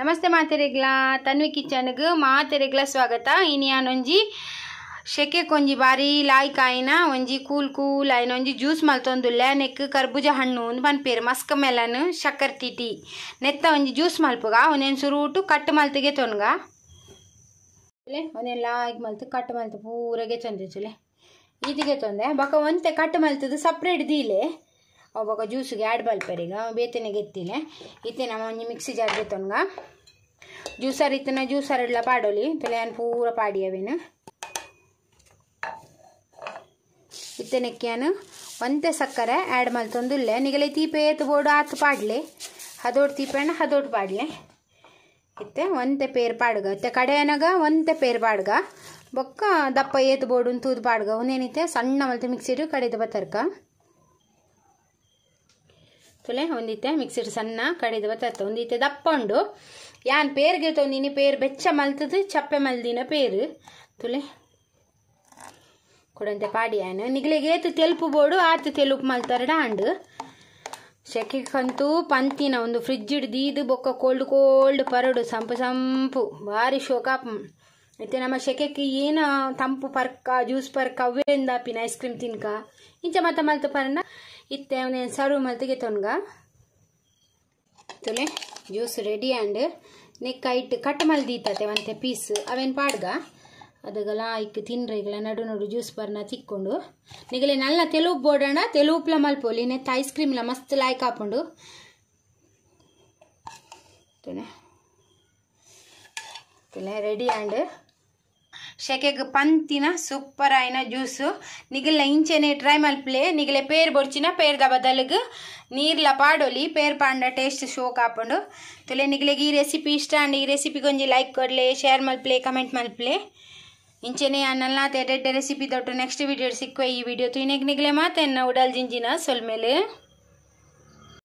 ನಮಸ್ತೆ ಮಾತೆರೆಗ್ಲಾ ತನ್ವಿ ಕಿಚನ್ಗೆ ಮಾತೆರೆಗ್ಲಾ ಸ್ವಾಗತ ಇನ್ನು ಒಂಜಿ ಶೆಕೆ ಕೊಂಜಿ ಬಾರಿ ಲಾಯ್ ಆಯ್ನ ಒಂಜಿ ಕೂಲ್ ಕೂಲ್ ಆಯ್ನ ಒಂಜಿ ಜ್ಯೂಸ್ ಮಲ್ತೊಂದುಲ್ಲ ನೆಕ್ ಕರ್ಬುಜ ಹಣ್ಣು ಅಂದ್ ಪೇರು ಮಸ್ಕ್ ಮೆಲನ್ ಶಕ್ಕರ್ ತಿಟಿ ನೆತ್ತ ಒಂಜಿ ಜ್ಯೂಸ್ ಮಲ್ಪುಗ ಒಂದೇನು ಸುರುಟು ಕಟ್ ಮಲ್ತಿಗೆ ತೊನ್ಗ ಒಂದೇನು ಲಾಯ್ಕ್ ಮಲ್ತು ಕಟ್ ಮಲ್ತು ಪೂರಾಗೆ ಚಂದಿಸುಲೆ ಈತಿಗೆ ತೊಂದೆ ಬಕ ಒಂತೆ ಕಟ್ ಮಲ್ತದು ಸಪ್ರೇಟ್ ದೀಲೆ ಅವಾಗ ಜ್ಯೂಸ್ಗೆ ಆ್ಯಡ್ ಈಗ ಬೇತನೆ ಗೆತ್ತಿಲೆ ಇತ್ತೆ ಒಂಜಿ ಮಿಕ್ಸಿ ಜಾರ್ ಬೆತ್ತೊನ್ಗ ಜ್ಯೂಸರ್ ಇತ್ತನ ಜ್ಯೂಸರ್ ಎಲ್ಲ ಪಾಡೋಲಿ ಏನು ಪೂರ ಪಾಡಿಯವೇನು ಇತ್ತನೆಕ್ಕಿಯನು ಒಂತೆ ಸಕ್ಕರೆ ಆ್ಯಡ್ ಮಲ್ತೊಂದುಲ್ಲೆ ನಿಗಲೆ ತೀಪೆ ಏತು ಬೋಡು ಆತು ಹದೋಟು ತೀಪೆ ಅಣ್ಣ ಹದೋಟ್ ಪಾಡ್ಲೆ ಇತ್ತೆ ಒಂತೆ ಪೇರ್ ಪಾಡ್ಗ ಇತ್ತೆ ಕಡೆ ಏನಾಗ ಒಂತೆ ಪೇರ್ ಪಾಡ್ಗ ಬೊಕ್ಕ ದಪ್ಪ ಏತು ಬೋಡು ಅಂತೂದು ಪಾಡ್ಗ ಒಂದೇನಿತ್ತೆ ಸಣ್ಣ ಮಲ್ತು ಮಿಕ್ಸಿಡು ಕಡೆದು ಬತ್ತರ್ಕ ತುಲೆ ಒಂದಿತ್ತೆ ಮಿಕ್ಸಿಡ್ ಸಣ್ಣ ಕಡಿದು ಬತ್ತ ಒಂದಿತ್ತೆ ದಪ್ಪಂಡು ಯಾನ್ ಪೇರ್ಗೆ ತೊಂದಿನಿ ಪೇರ್ ಬೆಚ್ಚ ಮಲ್ತದ ಚಪ್ಪೆ ಮಲ್ದಿನ ಪೇರ್ ತುಲೆ ಕೊಡಂತೆ ಪಾಡಿ ಆಯ್ನ ನಿಗ್ಲೆಗೆ ಏತು ತೆಲುಪು ಬೋಡು ಆತು ತೆಲುಪು ಮಲ್ತಾರೆ ಡಾಂಡು ಕಂತು ಪಂತಿನ ಒಂದು ಫ್ರಿಜ್ ಹಿಡ್ದು ಬೊಕ್ಕ ಕೋಲ್ಡ್ ಕೋಲ್ಡ್ ಪರಡು ಸಂಪು ಸಂಪು ಭಾರಿ ಶೋಕ ಮತ್ತೆ ನಮ್ಮ ಶೆಕೆಕ್ಕೆ ಏನು ತಂಪು ಪರ್ಕ ಜ್ಯೂಸ್ ಪರ್ಕ ಅವೇಂದಾಪಿನ ಐಸ್ ಕ್ರೀಮ್ ತಿನ್ಕ ಇಂಚ ಮತ್ತ ಮಲ್ತ ಪರಣ್ಣ ಅವನೇನು ಸರ್ವ್ ಮಲ್ತಿಗೆ తొనగా ತೊಲೆ ಜ್ಯೂಸ್ ರೆಡಿ ಆ್ಯಂಡ್ ನೆಕ್ ಐಟ್ ಕಟ್ ಮಲ್ ದೀತತೆ ಪೀಸ್ ಅವೇನು ಪಾಡ್ಗ ಅದಗಲ ಐಕ್ ಈಗಲ್ಲ ನಡು ನಡು ಜ್ಯೂಸ್ ಬರ್ನ ತಿಕ್ಕೊಂಡು ನಿಗಲೆ ನಲ್ಲ ತೆಲುಗು ತೆಲು ಉಪ್ಲ ಮಲ್ಪೋಲಿ ನೆತ್ತ ಐಸ್ ಕ್ರೀಮ್ಲ ಮಸ್ತ್ ಲಾಯ್ಕ್ ಹಾಕೊಂಡು ತೊಲೆ ರೆಡಿ ಆ್ಯಂಡ್ ಶಕೆಗ ಪಂತಿನ ಸೂಪರ್ ಸೂಪರಾಯಿನ ಜ್ಯೂಸು ನಿಗಿಲ್ಲ ಇಂಚನೆ ಟ್ರೈ ಮಲ್ಪಲಿ ನೀ ಪೇರ್ ಬಡಚಿನ ಪೇರ್ದ ಬದಲಿಗೆ ನೀರಲ್ಲ ಪಾಡೋಲಿ ಪೇರ್ ಪಾಂಡ ಟೇಸ್ಟ್ ಶೋ ಕಾಪು ತೊಲೆ ನಿಗಲಿಗೆ ಈ ರೆಸಿಪಿ ಸ್ಟಾಂಡ್ ಈ ರೆಸಿಪಿ ಕೊಂಚ ಲೈಕ್ ಕೊಡಲಿ ಶೇರ್ ಮಲ್ಪಲಿ ಕಮೆಂಟ್ ಮಲ್ಪಲಿ ಇಂಚೆನೇ ಅನ್ನೆಲ್ಲ ತೆಡ್ ರೆಸಿಪಿ ತೊಟ್ಟು ನೆಕ್ಸ್ಟ್ ವಿಡಿಯೋ ಸಿಕ್ಕೋ ಈ ವಿಡಿಯೋ ತು ಇಕ್ ನಿಗಲೇ ಮಾತಾ ಇನ್ನು ಉಡಲ್ ಸೊಲ್ಮೇಲೆ